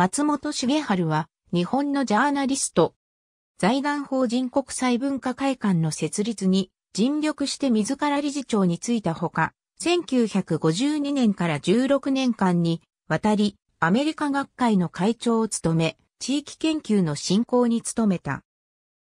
松本茂春は、日本のジャーナリスト。財団法人国際文化会館の設立に尽力して自ら理事長に就いたほか、1952年から16年間にわたりアメリカ学会の会長を務め、地域研究の振興に努めた。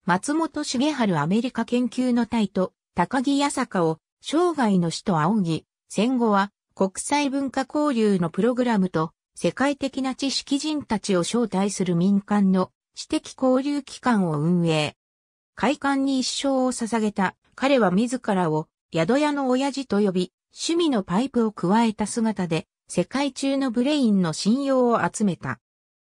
松本茂春アメリカ研究の隊と高木八坂を生涯の死と仰ぎ、戦後は国際文化交流のプログラムと世界的な知識人たちを招待する民間の知的交流機関を運営。会館に一生を捧げた彼は自らを宿屋の親父と呼び、趣味のパイプを加えた姿で世界中のブレインの信用を集めた。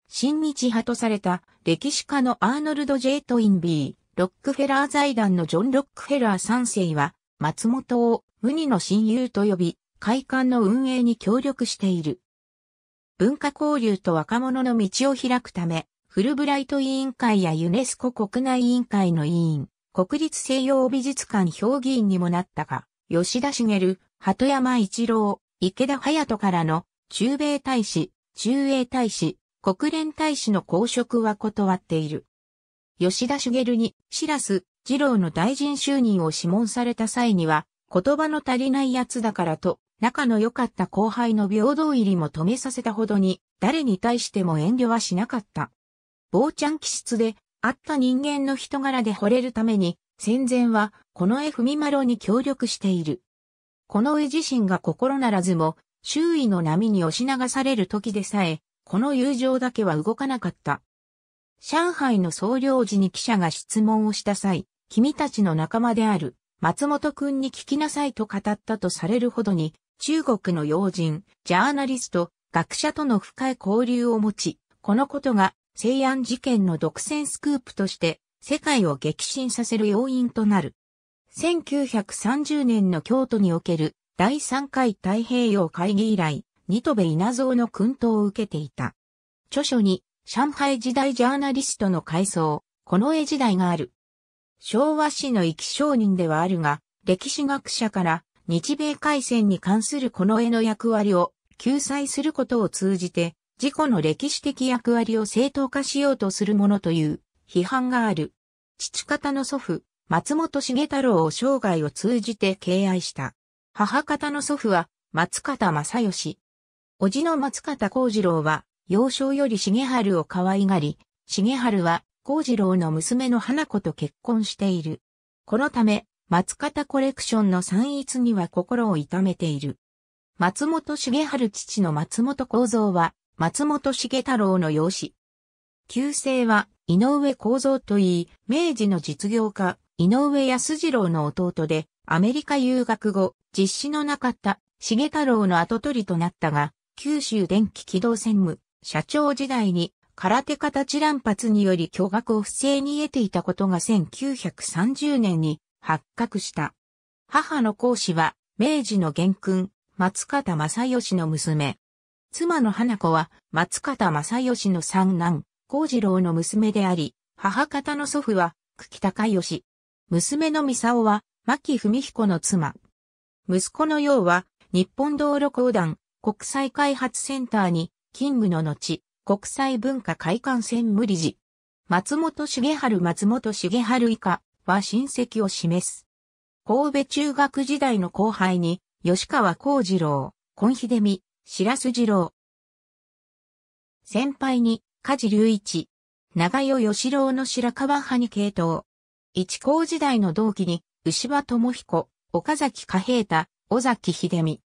新日派とされた歴史家のアーノルド・ジェイト・インビー、ロックフェラー財団のジョン・ロックフェラー3世は松本を無二の親友と呼び、会館の運営に協力している。文化交流と若者の道を開くため、フルブライト委員会やユネスコ国内委員会の委員、国立西洋美術館評議員にもなったが、吉田茂、鳩山一郎、池田隼人からの中米大使、中英大使、国連大使の公職は断っている。吉田茂に、シラス、二郎の大臣就任を諮問された際には、言葉の足りない奴だからと、仲の良かった後輩の平等入りも止めさせたほどに、誰に対しても遠慮はしなかった。坊ちゃん気質で、あった人間の人柄で惚れるために、戦前は、この絵文丸に協力している。この絵自身が心ならずも、周囲の波に押し流される時でさえ、この友情だけは動かなかった。上海の総領事に記者が質問をした際、君たちの仲間である、松本くんに聞きなさいと語ったとされるほどに、中国の要人、ジャーナリスト、学者との深い交流を持ち、このことが西安事件の独占スクープとして世界を激震させる要因となる。1930年の京都における第3回太平洋会議以来、ニトベ稲造の訓導を受けていた。著書に、上海時代ジャーナリストの回想、この絵時代がある。昭和史の生き証人ではあるが、歴史学者から日米海戦に関するこの絵の役割を救済することを通じて、事故の歴史的役割を正当化しようとするものという批判がある。父方の祖父、松本重太郎を生涯を通じて敬愛した。母方の祖父は松方正義。叔父の松方幸次郎は幼少より重春を可愛がり、重春は幸次郎の娘の花子と結婚している。このため、松方コレクションの散逸には心を痛めている。松本茂春父の松本幸三は、松本茂太郎の養子。旧姓は、井上幸三といい、明治の実業家、井上康次郎の弟で、アメリカ留学後、実施のなかった茂太郎の後取りとなったが、九州電気機動専務、社長時代に、空手形乱発により巨額を不正に得ていたことが1930年に発覚した。母の講師は、明治の元君、松方正義の娘。妻の花子は、松方正義の三男、幸次郎の娘であり、母方の祖父は、久喜隆義。娘の三沢は、牧文彦の妻。息子の陽は、日本道路公団、国際開発センターに、勤務の後、国際文化会館専務理事。松本茂春松本茂春以下、は親戚を示す。神戸中学時代の後輩に、吉川幸次郎、金秀美、白洲次郎。先輩に、梶隆一、長代義郎の白川派に系統。一高時代の同期に、牛場智彦、岡崎加平太、尾崎秀美。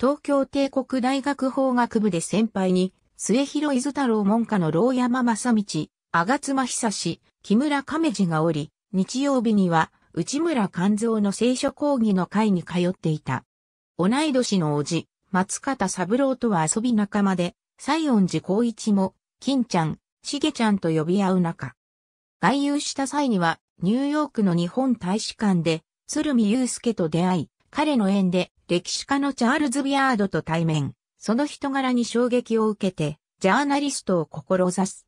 東京帝国大学法学部で先輩に、末広伊豆太郎門下の牢山正道、吾妻久志、木村亀治がおり、日曜日には内村勘蔵の聖書講義の会に通っていた。同い年の叔父、松方三郎とは遊び仲間で、西園寺光一も、金ちゃん、しげちゃんと呼び合う中。外遊した際には、ニューヨークの日本大使館で、鶴見祐介と出会い、彼の縁で歴史家のチャールズ・ビアードと対面、その人柄に衝撃を受けて、ジャーナリストを志す。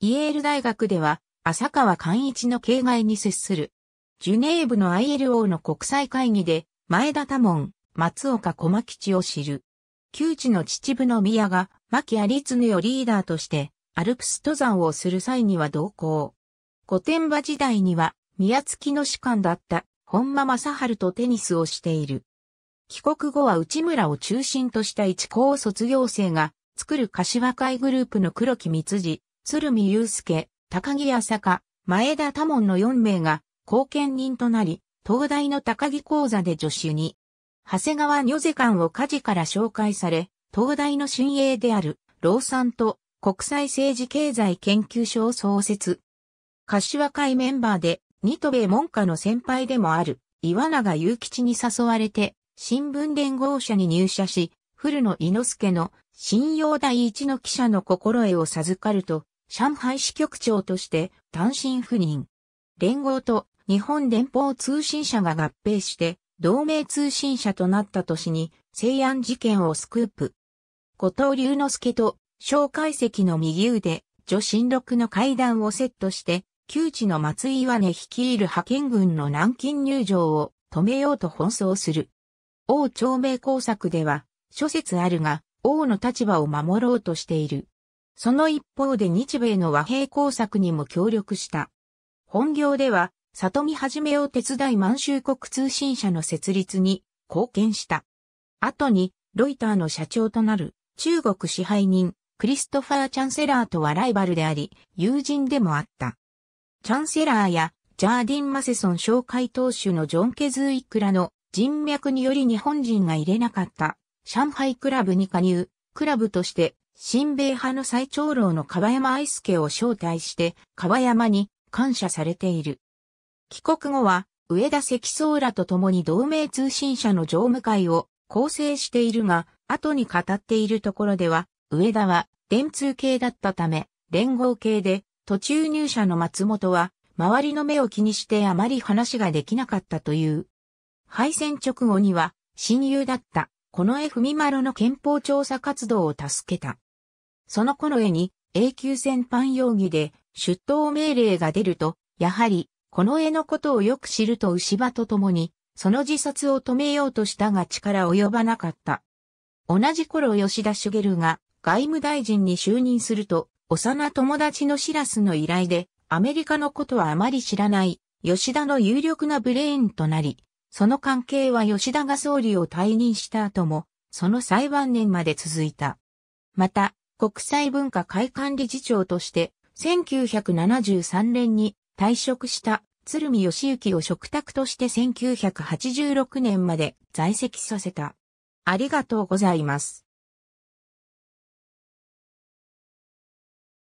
イェール大学では、浅川寛一の境外に接する。ジュネーブの ILO の国際会議で、前田多門、松岡小牧吉を知る。旧知の秩父の宮が、牧有常をリーダーとして、アルプス登山をする際には同行。御殿場時代には、宮月の士官だった本間正春とテニスをしている。帰国後は内村を中心とした一高卒業生が作る柏会グループの黒木光次、鶴見祐介、高木浅香、前田多門の4名が後見人となり、東大の高木講座で助手に、長谷川女世館を家事から紹介され、東大の親衛である、老産と国際政治経済研究所を創設。柏会メンバーで、ニトベ門下の先輩でもある、岩永雄吉に誘われて、新聞連合社に入社し、古野猪之助の信用第一の記者の心得を授かると、上海支局長として単身赴任。連合と日本連邦通信社が合併して同盟通信社となった年に西安事件をスクープ。後藤龍之介と蒋介石の右腕、女神六の会談をセットして、旧知の松井岩根率いる派遣軍の南京入場を止めようと奔走する。王朝明工作では、諸説あるが、王の立場を守ろうとしている。その一方で日米の和平工作にも協力した。本業では、里見はじめを手伝い満州国通信社の設立に貢献した。後に、ロイターの社長となる中国支配人、クリストファー・チャンセラーとはライバルであり、友人でもあった。チャンセラーやジャーディン・マセソン紹介当主のジョン・ケズーイクラの人脈により日本人が入れなかった上海クラブに加入、クラブとして新米派の最長老の川山愛介を招待して、川山に感謝されている。帰国後は、上田関総らと共に同盟通信社の常務会を構成しているが、後に語っているところでは、上田は電通系だったため、連合系で、途中入社の松本は、周りの目を気にしてあまり話ができなかったという。敗戦直後には、親友だった、近衛文麿の憲法調査活動を助けた。その頃絵に永久戦犯容疑で出頭命令が出ると、やはり、この絵のことをよく知ると牛場と共に、その自殺を止めようとしたが力及ばなかった。同じ頃吉田茂が外務大臣に就任すると、幼友達のシラスの依頼で、アメリカのことはあまり知らない吉田の有力なブレーンとなり、その関係は吉田が総理を退任した後も、その裁判年まで続いた。また、国際文化会館理事長として、1973年に退職した鶴見義行を嘱託として1986年まで在籍させた。ありがとうございます。